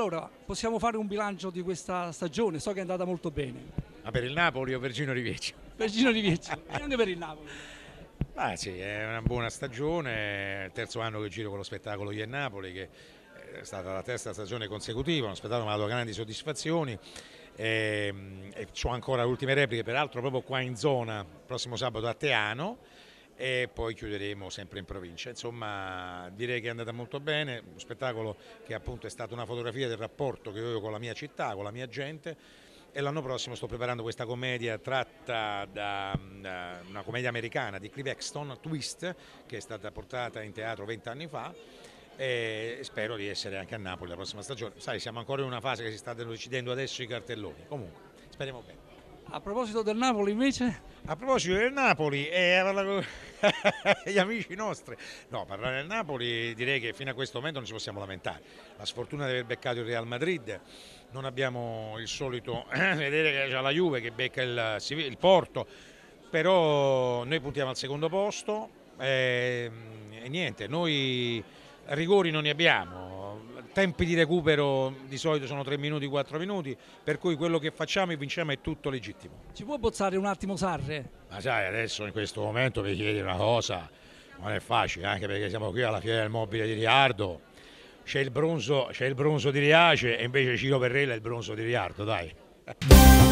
Allora, possiamo fare un bilancio di questa stagione? So che è andata molto bene. Ma per il Napoli o per Gino Riveccio? Per Gino Riveccio, grande per il Napoli. Ah, sì, è una buona stagione, il terzo anno che giro con lo spettacolo Io e Napoli, che è stata la terza stagione consecutiva, uno spettacolo che mi ha dato grandi soddisfazioni. Ehm, e, e ho ancora ultime repliche, peraltro proprio qua in zona, prossimo sabato a Teano e poi chiuderemo sempre in provincia. Insomma direi che è andata molto bene, uno spettacolo che appunto è stata una fotografia del rapporto che ho con la mia città, con la mia gente e l'anno prossimo sto preparando questa commedia tratta da, da una commedia americana di Clive Exton, Twist, che è stata portata in teatro vent'anni fa e spero di essere anche a Napoli la prossima stagione. Sai, siamo ancora in una fase che si sta decidendo adesso i cartelloni, comunque speriamo bene. A proposito del Napoli invece? A proposito del Napoli, eh, gli amici nostri. No, parlare del Napoli direi che fino a questo momento non ci possiamo lamentare. La sfortuna di aver beccato il Real Madrid, non abbiamo il solito vedere che c'è la Juve che becca il, il, Porto, però noi puntiamo al secondo posto eh, e niente, noi rigori non ne abbiamo, tempi di recupero di solito sono 3 minuti, 4 minuti, per cui quello che facciamo e vinciamo è tutto legittimo. Ci può bozzare un attimo Sarre? Ma sai, adesso in questo momento mi chiedi una cosa, non è facile, anche perché siamo qui alla fiera del mobile di Riardo, c'è il, bronzo, c'è il bronzo di Riace e invece Ciro Perrella è il bronzo di Riardo, dai.